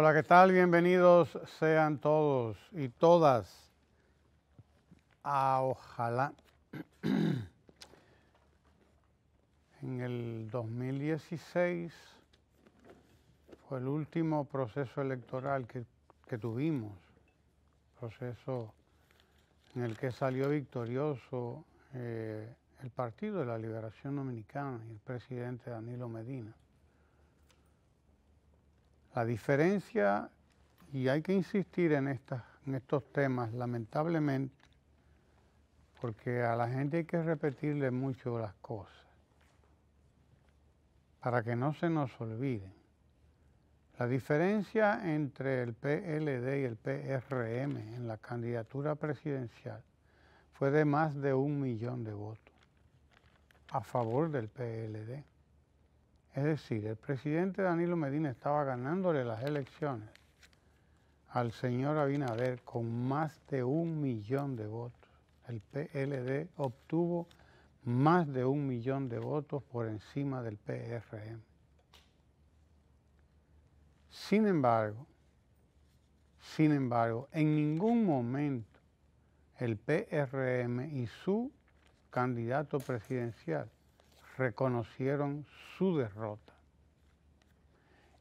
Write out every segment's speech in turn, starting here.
Hola, ¿qué tal? Bienvenidos sean todos y todas a Ojalá. En el 2016 fue el último proceso electoral que, tuvimos, proceso en el que salió victorioso eh, el Partido de la Liberación Dominicana y el presidente Danilo Medina. La diferencia, y hay que insistir en, en estos temas, lamentablemente, porque a la gente hay que repetirle mucho las cosas, para que no se nos olviden. La diferencia entre el PLD y el PRM en la candidatura presidencial fue de más de un millón de votos a favor del PLD. Es decir, el presidente Danilo Medina estaba ganándole las elecciones al señor Abinader con más de un millón de votos. El PLD obtuvo más de un millón de votos por encima del PRM. Sin embargo, sin embargo, en ningún momento el PRM y su candidato presidencial reconocieron su derrota.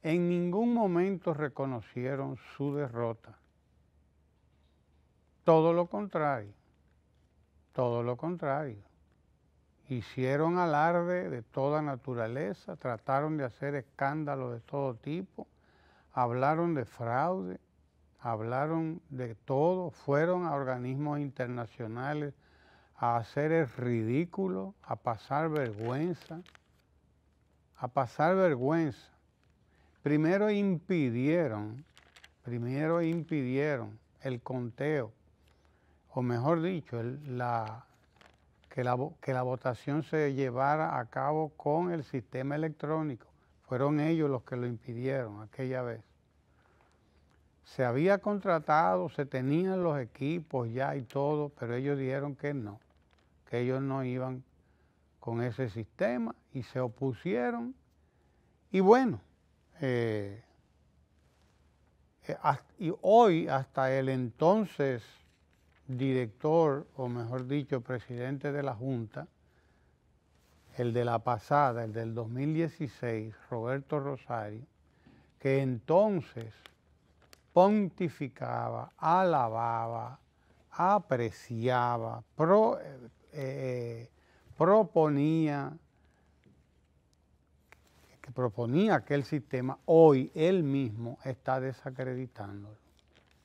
En ningún momento reconocieron su derrota. Todo lo contrario, todo lo contrario. Hicieron alarde de toda naturaleza, trataron de hacer escándalo de todo tipo, hablaron de fraude, hablaron de todo, fueron a organismos internacionales a hacer el ridículo, a pasar vergüenza, a pasar vergüenza. Primero impidieron, primero impidieron el conteo, o mejor dicho, que, la, que la votación se llevara a cabo con el sistema electrónico. Fueron ellos los que lo impidieron aquella vez se había contratado, se tenían los equipos ya y todo, pero ellos dijeron que no que ellos no iban con ese sistema y se opusieron. Y bueno, eh, eh, y hoy hasta el entonces director, o mejor dicho, presidente de la Junta, el de la pasada, el del 2016, Roberto Rosario, que entonces pontificaba, alababa, apreciaba, pro, eh, eh, proponía, que proponía aquel sistema, hoy él mismo está desacreditándolo.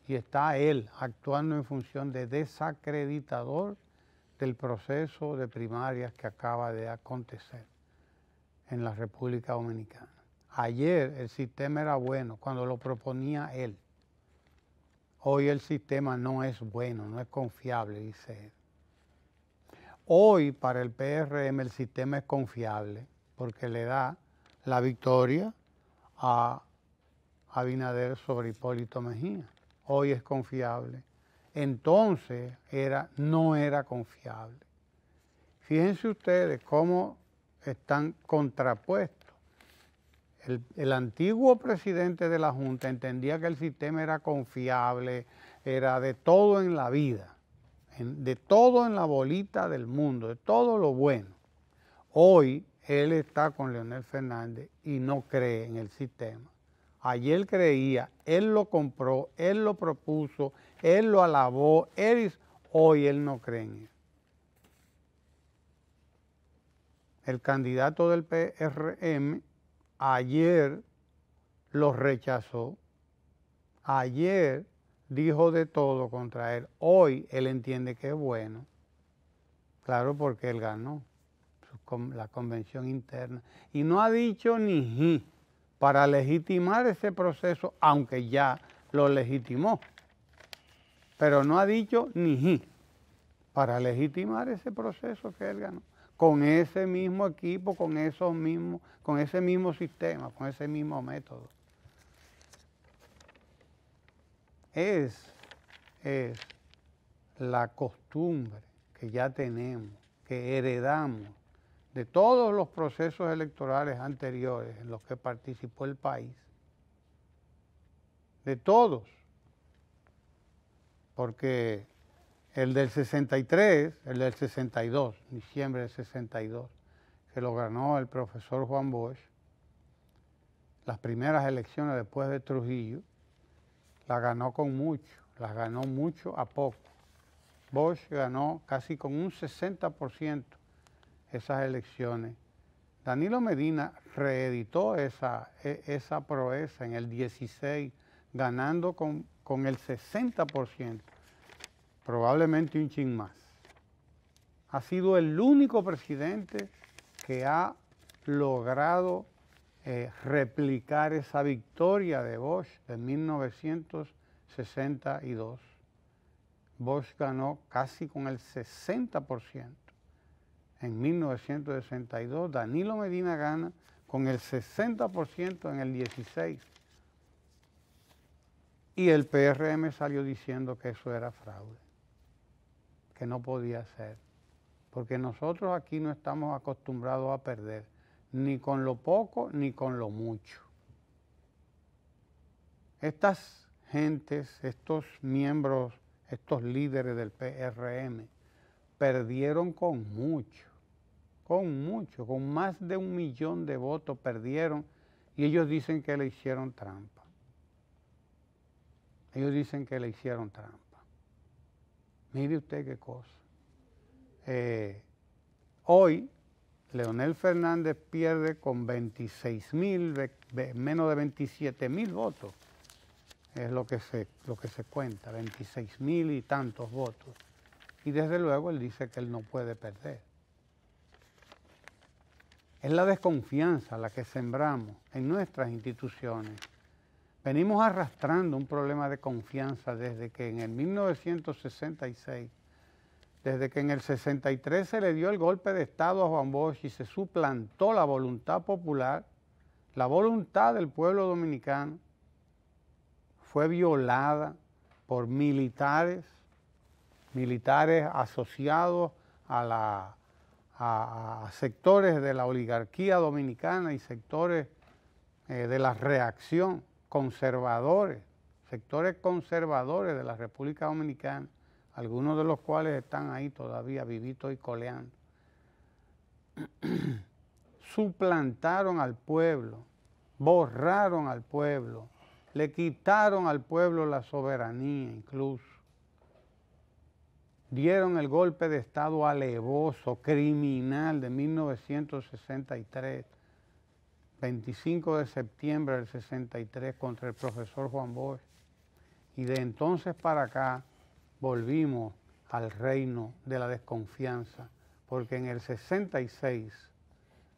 Y está él actuando en función de desacreditador del proceso de primarias que acaba de acontecer en la República Dominicana. Ayer el sistema era bueno cuando lo proponía él. Hoy el sistema no es bueno, no es confiable, dice él. Hoy para el PRM el sistema es confiable porque le da la victoria a Abinader sobre Hipólito Mejía. Hoy es confiable. Entonces era, no era confiable. Fíjense ustedes cómo están contrapuestos. el, antiguo presidente de la Junta entendía que el sistema era confiable, era de todo en la vida de todo en la bolita del mundo, de todo lo bueno. Hoy él está con Leonel Fernández y no cree en el sistema. Ayer creía, él lo compró, él lo propuso, él lo alabó, él, hoy él no cree en él. El candidato del PRM ayer lo rechazó. Ayer dijo de todo contra él. Hoy él entiende que es bueno. Claro, porque él ganó la convención interna. Y no ha dicho ni para legitimar ese proceso, aunque ya lo legitimó. Pero no ha dicho ni ji para legitimar ese proceso que él ganó. Con ese mismo equipo, con esos mismos, con ese mismo sistema, con ese mismo método. es, la costumbre que ya tenemos, que heredamos de todos los procesos electorales anteriores en los que participó el país, de todos, porque el del 63, el del 62, diciembre del 62, que lo ganó el profesor Juan Bosch, las primeras elecciones después de Trujillo, la ganó con mucho, la ganó mucho a poco. Bosch ganó casi con un 60% esas elecciones. Danilo Medina reeditó esa, e, esa proeza en el 16, ganando con, con el 60%, probablemente un ching más. Ha sido el único presidente que ha logrado eh, replicar esa victoria de Bosch en 1962. Bosch ganó casi con el 60%. En 1962, Danilo Medina gana con el 60% en el 16. Y el PRM salió diciendo que eso era fraude, que no podía ser, porque nosotros aquí no estamos acostumbrados a perder ni con lo poco ni con lo mucho. Estas gentes, estos miembros, estos líderes del PRM, perdieron con mucho, con mucho, con más de un millón de votos perdieron y ellos dicen que le hicieron trampa. Ellos dicen que le hicieron trampa. Mire usted qué cosa. Eh, hoy Leonel Fernández pierde con 26 menos de 27 mil votos, es lo que se, lo que se cuenta, 26 mil y tantos votos. Y desde luego él dice que él no puede perder. Es la desconfianza la que sembramos en nuestras instituciones. Venimos arrastrando un problema de confianza desde que en el 1966 desde que en el 63 se le dio el golpe de Estado a Juan Bosch y se suplantó la voluntad popular, la voluntad del pueblo dominicano fue violada por militares, militares asociados a, sectores de la oligarquía dominicana y sectores eh, de la reacción, conservadores, sectores conservadores de la República Dominicana algunos de los cuales están ahí todavía vivitos y coleando, suplantaron al pueblo, borraron al pueblo, le quitaron al pueblo la soberanía incluso, dieron el golpe de Estado alevoso, criminal de 1963, 25 de septiembre del 63 contra el profesor Juan Bosch. Y de entonces para acá volvimos al reino de la desconfianza, porque en el 66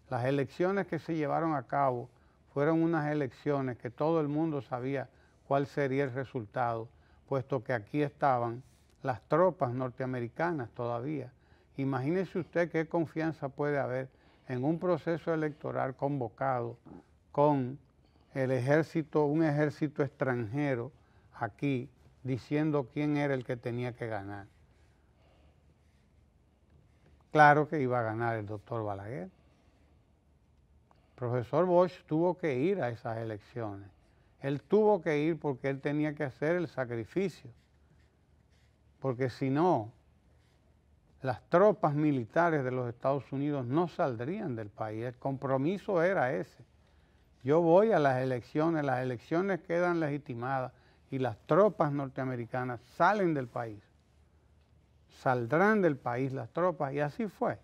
las elecciones que se llevaron a cabo fueron unas elecciones que todo el mundo sabía cuál sería el resultado, puesto que aquí estaban las tropas norteamericanas todavía. Imagínese usted qué confianza puede haber en un proceso electoral convocado con el ejército, un ejército extranjero aquí diciendo quién era el que tenía que ganar. Claro que iba a ganar el doctor Balaguer. profesor Bosch tuvo que ir a esas elecciones. Él tuvo que ir porque él tenía que hacer el sacrificio. Porque si no, las tropas militares de los Estados Unidos no saldrían del país. El compromiso era ese. Yo voy a las elecciones, las elecciones quedan legitimadas y las tropas norteamericanas salen del país. Saldrán del país las tropas y así fue.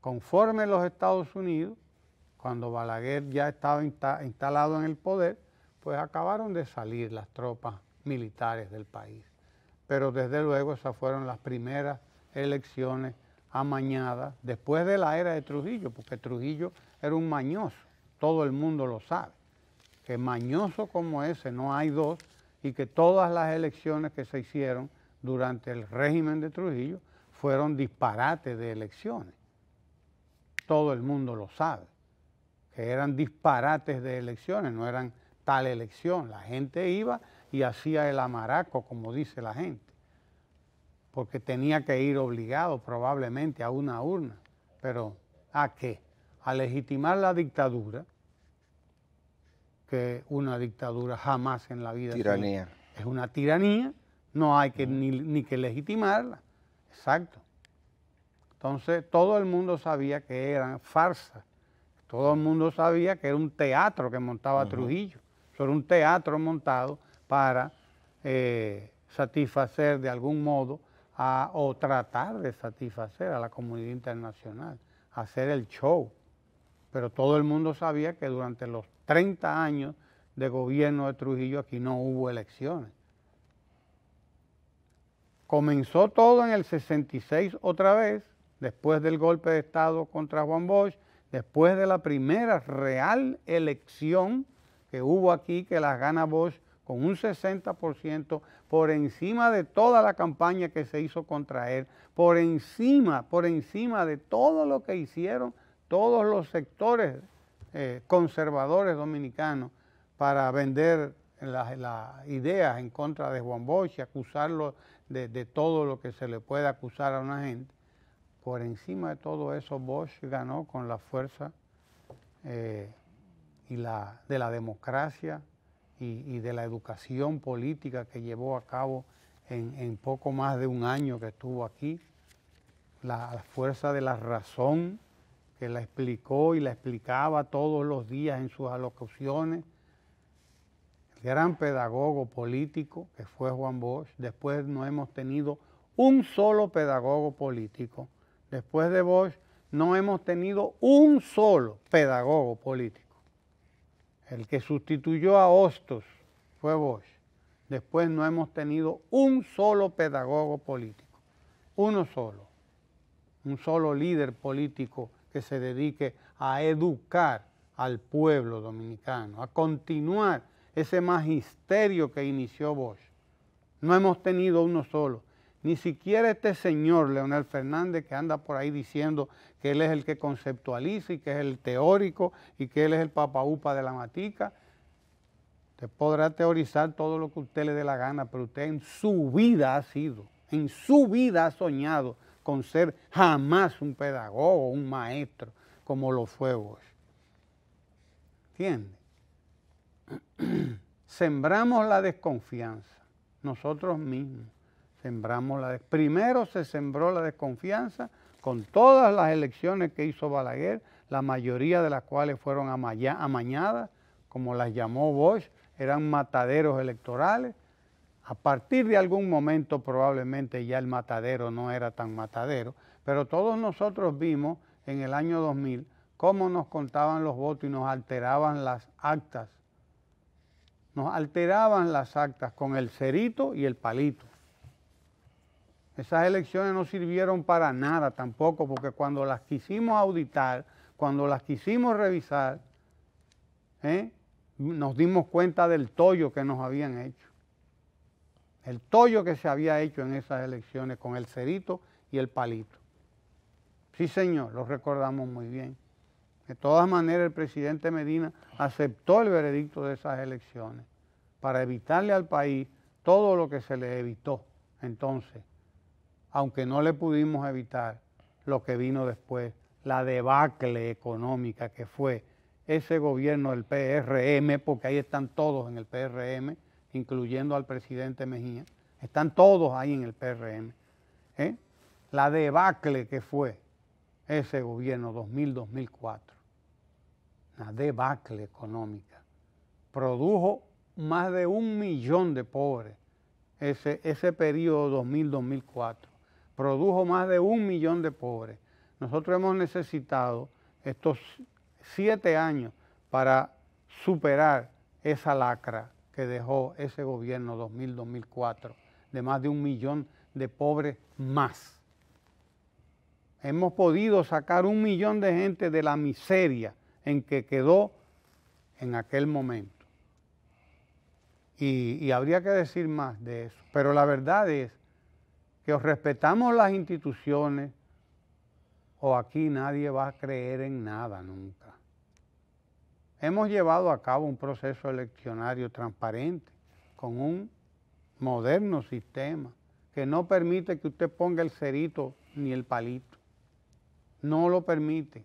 Conforme los Estados Unidos, cuando Balaguer ya estaba instalado en el poder, pues acabaron de salir las tropas militares del país. Pero desde luego esas fueron las primeras elecciones amañadas después de la era de Trujillo, porque Trujillo era un mañoso, todo el mundo lo sabe que mañoso como ese no hay dos y que todas las elecciones que se hicieron durante el régimen de Trujillo fueron disparates de elecciones. Todo el mundo lo sabe, que eran disparates de elecciones, no eran tal elección. La gente iba y hacía el amaraco, como dice la gente, porque tenía que ir obligado probablemente a una urna. Pero ¿a qué? A legitimar la dictadura que una dictadura jamás en la vida. es una tiranía, no hay que, ni, que legitimarla. Exacto. Entonces todo el mundo sabía que era farsa todo el mundo sabía que era un teatro que montaba Trujillo, eso era un teatro montado para eh, satisfacer de algún modo o tratar de satisfacer a la comunidad internacional, hacer el show. Pero todo el mundo sabía que durante los 30 años de gobierno de Trujillo aquí no hubo elecciones. Comenzó todo en el 66 otra vez, después del golpe de Estado contra Juan Bosch, después de la primera real elección que hubo aquí, que las gana Bosch con un 60% por encima de toda la campaña que se hizo contra él, por encima, por encima de todo lo que hicieron todos los sectores eh, conservadores dominicanos para vender las, ideas en contra de Juan Bosch y acusarlo de, todo lo que se le puede acusar a una gente. Por encima de todo eso, Bosch ganó con la fuerza eh, y la, de la democracia y, de la educación política que llevó a cabo en, poco más de un año que estuvo aquí, la fuerza de la razón que la explicó y la explicaba todos los días en sus alocuciones, el gran pedagogo político que fue Juan Bosch, después no hemos tenido un solo pedagogo político, después de Bosch no hemos tenido un solo pedagogo político. El que sustituyó a Hostos fue Bosch. Después no hemos tenido un solo pedagogo político, uno solo, un solo líder político que se dedique a educar al pueblo dominicano, a continuar ese magisterio que inició Bosch. No hemos tenido uno solo. Ni siquiera este señor Leonel Fernández que anda por ahí diciendo que él es el que conceptualiza y que es el teórico y que él es el Upa de la matica. Usted podrá teorizar todo lo que usted le dé la gana, pero usted en su vida ha sido, en su vida ha soñado con ser jamás un pedagogo, un maestro, como lo fue Bosch. ¿Entiendes? Sembramos la desconfianza, nosotros mismos. Sembramos la Primero se sembró la desconfianza con todas las elecciones que hizo Balaguer, la mayoría de las cuales fueron amañadas, como las llamó Bosch, eran mataderos electorales, a partir de algún momento probablemente ya el matadero no era tan matadero, pero todos nosotros vimos en el año 2000 cómo nos contaban los votos y nos alteraban las actas. Nos alteraban las actas con el cerito y el palito. Esas elecciones no sirvieron para nada tampoco, porque cuando las quisimos auditar, cuando las quisimos revisar, ¿eh? nos dimos cuenta del tollo que nos habían hecho el tollo que se había hecho en esas elecciones con el cerito y el palito. Sí, señor, lo recordamos muy bien. De todas maneras, el presidente Medina aceptó el veredicto de esas elecciones para evitarle al país todo lo que se le evitó entonces, aunque no le pudimos evitar lo que vino después, la debacle económica que fue ese gobierno del PRM, porque ahí están todos en el PRM, incluyendo al presidente Mejía, están todos ahí en el PRM. ¿eh? La debacle que fue ese gobierno 2000-2004, la debacle económica, produjo más de un millón de pobres ese, ese periodo 2000-2004, produjo más de un millón de pobres. Nosotros hemos necesitado estos siete años para superar esa lacra que dejó ese gobierno 2000-2004, de más de un millón de pobres más. Hemos podido sacar un millón de gente de la miseria en que quedó en aquel momento. Y, y, habría que decir más de eso. Pero la verdad es que os respetamos las instituciones o aquí nadie va a creer en nada nunca. Hemos llevado a cabo un proceso eleccionario transparente con un moderno sistema que no permite que usted ponga el cerito ni el palito. No lo permite.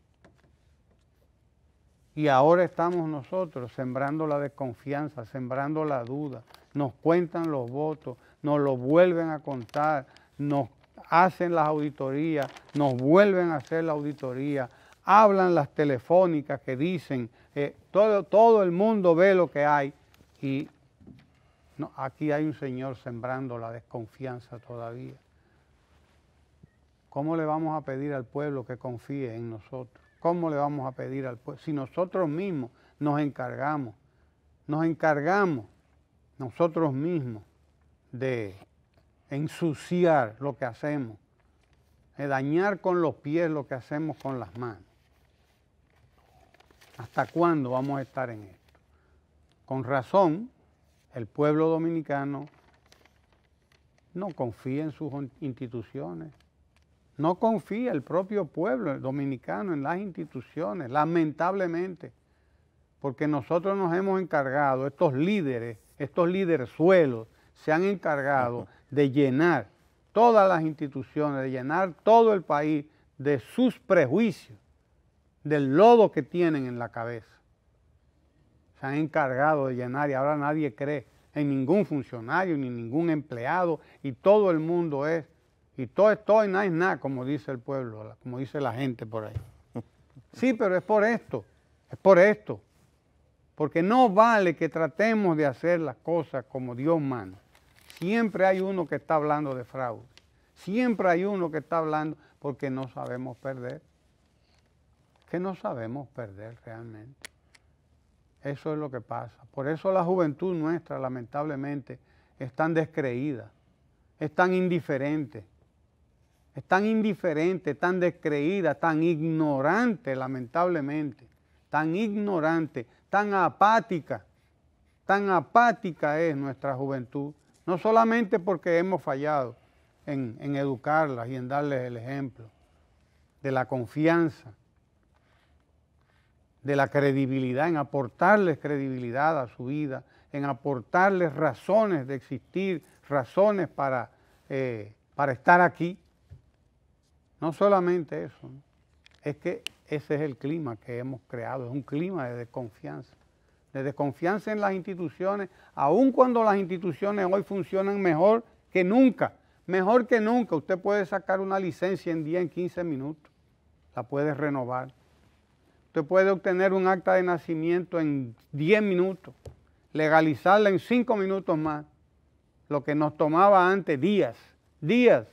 Y ahora estamos nosotros sembrando la desconfianza, sembrando la duda. Nos cuentan los votos, nos los vuelven a contar, nos hacen las auditorías, nos vuelven a hacer la auditoría, hablan las telefónicas que dicen, eh, todo, todo el mundo ve lo que hay y aquí hay un señor sembrando la desconfianza todavía. ¿Cómo le vamos a pedir al pueblo que confíe en nosotros? ¿Cómo le vamos a pedir al pueblo? Si nosotros mismos nos encargamos, nos encargamos nosotros mismos de ensuciar lo que hacemos, de dañar con los pies lo que hacemos con las manos. ¿Hasta cuándo vamos a estar en esto? Con razón, el pueblo dominicano no confía en sus instituciones, no confía el propio pueblo dominicano en las instituciones, lamentablemente, porque nosotros nos hemos encargado, estos líderes, estos líderes suelos, se han encargado de llenar todas las instituciones, de llenar todo el país de sus prejuicios del lodo que tienen en la cabeza. Se han encargado de llenar y ahora nadie cree en ningún funcionario ni ningún empleado y todo el mundo es, y todo es todo y nada es nada, como dice el pueblo, como dice la gente por ahí. Sí, pero es por esto, es por esto, porque no vale que tratemos de hacer las cosas como Dios manda. Siempre hay uno que está hablando de fraude, siempre hay uno que está hablando porque no sabemos perder que no sabemos perder realmente. Eso es lo que pasa. Por eso la juventud nuestra, lamentablemente, es tan descreída, es tan indiferente, es tan indiferente, tan descreída, tan ignorante, lamentablemente, tan ignorante, tan apática, tan apática es nuestra juventud, no solamente porque hemos fallado en, en educarlas y en darles el ejemplo de la confianza, de la credibilidad, en aportarles credibilidad a su vida, en aportarles razones de existir, razones para, eh, para estar aquí. No solamente eso, es que ese es el clima que hemos creado, es un clima de desconfianza, de desconfianza en las instituciones, aun cuando las instituciones hoy funcionan mejor que nunca, mejor que nunca. Usted puede sacar una licencia en 10, en 15 minutos, la puede renovar Usted puede obtener un acta de nacimiento en 10 minutos, legalizarla en 5 minutos más, lo que nos tomaba antes días, días.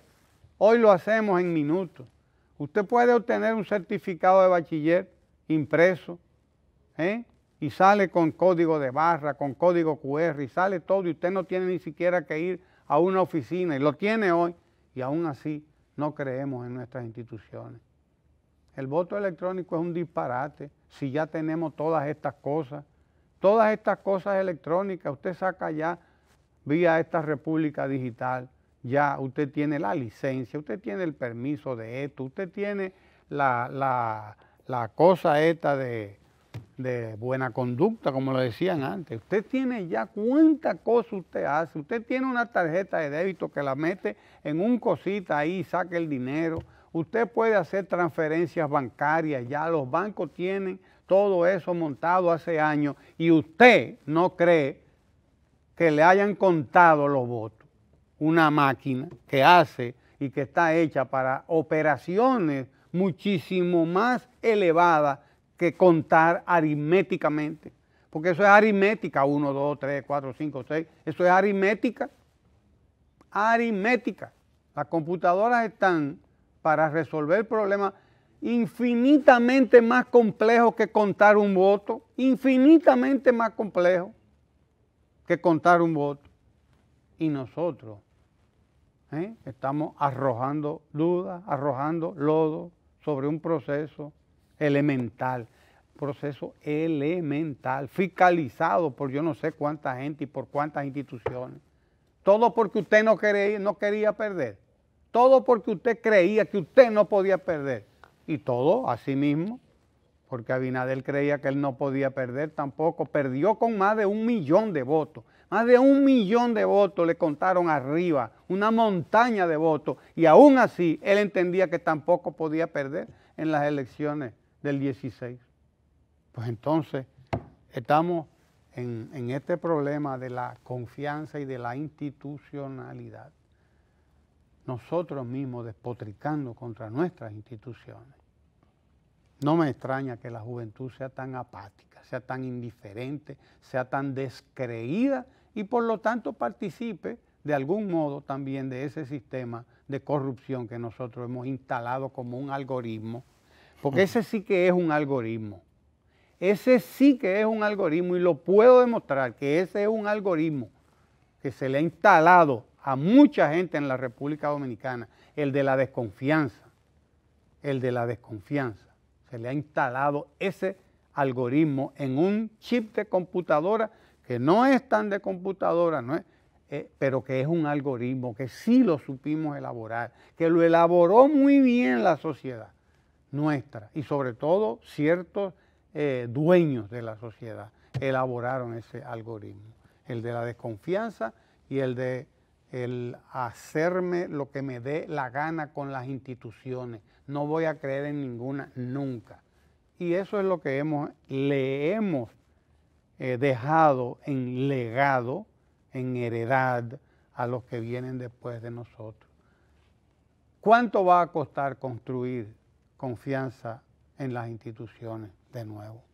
Hoy lo hacemos en minutos. Usted puede obtener un certificado de bachiller impreso ¿eh? y sale con código de barra, con código QR y sale todo y usted no tiene ni siquiera que ir a una oficina y lo tiene hoy y aún así no creemos en nuestras instituciones. El voto electrónico es un disparate si ya tenemos todas estas cosas. Todas estas cosas electrónicas, usted saca ya vía esta República Digital, ya usted tiene la licencia, usted tiene el permiso de esto, usted tiene la, cosa esta de, de buena conducta, como lo decían antes. Usted tiene ya cuánta cosa usted hace. Usted tiene una tarjeta de débito que la mete en un cosita ahí y saca el dinero. Usted puede hacer transferencias bancarias, ya los bancos tienen todo eso montado hace años y usted no cree que le hayan contado los votos. Una máquina que hace y que está hecha para operaciones muchísimo más elevadas que contar aritméticamente. Porque eso es aritmética, 1, 2, 3, 4, 5, 6. Eso es aritmética. Aritmética. Las computadoras están para resolver problemas infinitamente más complejos que contar un voto, infinitamente más complejo que contar un voto. Y nosotros ¿eh? estamos arrojando dudas, arrojando lodo sobre un proceso elemental, proceso elemental, fiscalizado por yo no sé cuánta gente y por cuántas instituciones. Todo porque usted no no quería perder. Todo porque usted creía que usted no podía perder. Y todo a mismo, porque Abinadel creía que él no podía perder tampoco. Perdió con más de un millón de votos. Más de un millón de votos le contaron arriba, una montaña de votos. Y aún así, él entendía que tampoco podía perder en las elecciones del 16. Pues entonces, estamos en, en este problema de la confianza y de la institucionalidad nosotros mismos despotricando contra nuestras instituciones. No me extraña que la juventud sea tan apática, sea tan indiferente, sea tan descreída y por lo tanto participe de algún modo también de ese sistema de corrupción que nosotros hemos instalado como un algoritmo, porque ese sí que es un algoritmo. Ese sí que es un algoritmo y lo puedo demostrar que ese es un algoritmo que se le ha instalado a mucha gente en la República Dominicana, el de la desconfianza, el de la desconfianza. Se le ha instalado ese algoritmo en un chip de computadora que no es tan de computadora, no eh, pero que es un algoritmo que sí lo supimos elaborar, que lo elaboró muy bien la sociedad nuestra y sobre todo ciertos eh, dueños de la sociedad elaboraron ese algoritmo, el de la desconfianza y el de el hacerme lo que me dé la gana con las instituciones. No voy a creer en ninguna nunca. Y eso es lo que hemos, le hemos eh, dejado en legado, en heredad a los que vienen después de nosotros. ¿Cuánto va a costar construir confianza en las instituciones de nuevo?